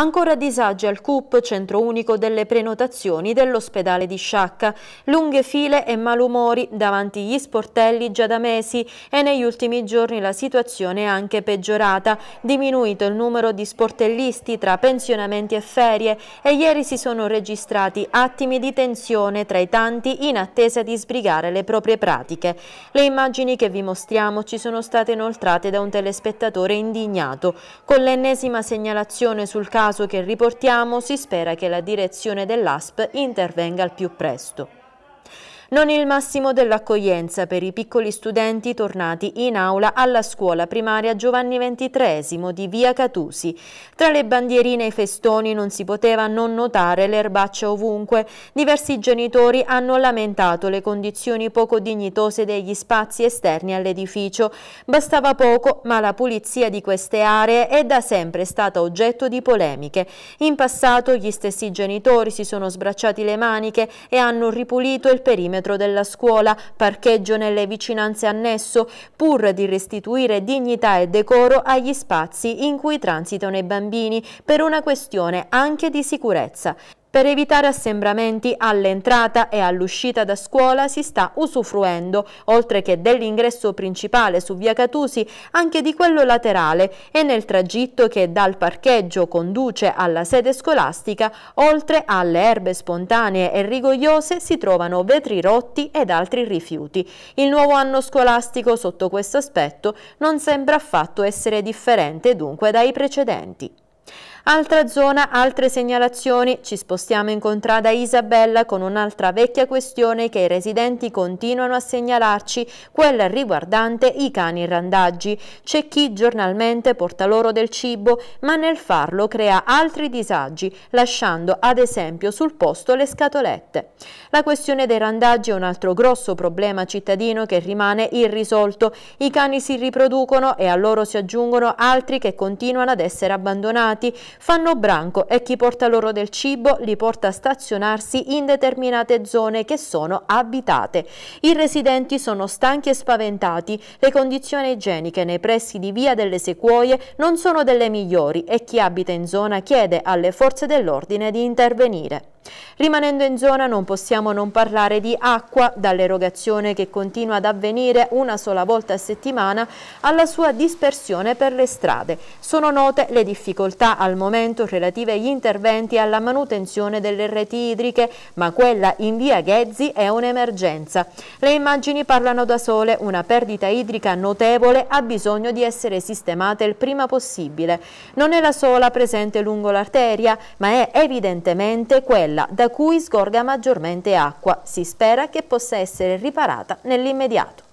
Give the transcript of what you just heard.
Ancora disagi al CUP, centro unico delle prenotazioni dell'ospedale di Sciacca. Lunghe file e malumori davanti agli sportelli già da mesi e negli ultimi giorni la situazione è anche peggiorata. Diminuito il numero di sportellisti tra pensionamenti e ferie e ieri si sono registrati attimi di tensione tra i tanti in attesa di sbrigare le proprie pratiche. Le immagini che vi mostriamo ci sono state inoltrate da un telespettatore indignato. Con l'ennesima segnalazione sul caso caso che riportiamo si spera che la direzione dell'ASP intervenga al più presto. Non il massimo dell'accoglienza per i piccoli studenti tornati in aula alla scuola primaria Giovanni XXIII di Via Catusi. Tra le bandierine e i festoni non si poteva non notare l'erbaccia ovunque. Diversi genitori hanno lamentato le condizioni poco dignitose degli spazi esterni all'edificio. Bastava poco, ma la pulizia di queste aree è da sempre stata oggetto di polemiche. In passato gli stessi genitori si sono sbracciati le maniche e hanno ripulito il perimetro perimetro della scuola, parcheggio nelle vicinanze annesso, pur di restituire dignità e decoro agli spazi in cui transitano i bambini, per una questione anche di sicurezza. Per evitare assembramenti all'entrata e all'uscita da scuola si sta usufruendo, oltre che dell'ingresso principale su via Catusi, anche di quello laterale e nel tragitto che dal parcheggio conduce alla sede scolastica, oltre alle erbe spontanee e rigogliose si trovano vetri rotti ed altri rifiuti. Il nuovo anno scolastico sotto questo aspetto non sembra affatto essere differente dunque dai precedenti. Altra zona, altre segnalazioni. Ci spostiamo in contrada Isabella con un'altra vecchia questione che i residenti continuano a segnalarci, quella riguardante i cani randaggi. C'è chi giornalmente porta loro del cibo, ma nel farlo crea altri disagi, lasciando ad esempio sul posto le scatolette. La questione dei randaggi è un altro grosso problema cittadino che rimane irrisolto. I cani si riproducono e a loro si aggiungono altri che continuano ad essere abbandonati fanno branco e chi porta loro del cibo li porta a stazionarsi in determinate zone che sono abitate. I residenti sono stanchi e spaventati, le condizioni igieniche nei pressi di Via delle Sequoie non sono delle migliori e chi abita in zona chiede alle forze dell'ordine di intervenire. Rimanendo in zona non possiamo non parlare di acqua, dall'erogazione che continua ad avvenire una sola volta a settimana alla sua dispersione per le strade. Sono note le difficoltà al momento relative agli interventi alla manutenzione delle reti idriche, ma quella in via Ghezzi è un'emergenza. Le immagini parlano da sole, una perdita idrica notevole ha bisogno di essere sistemata il prima possibile. Non è la sola presente lungo l'arteria, ma è evidentemente quella cistella da cui sgorga maggiormente acqua. Si spera che possa essere riparata nell'immediato.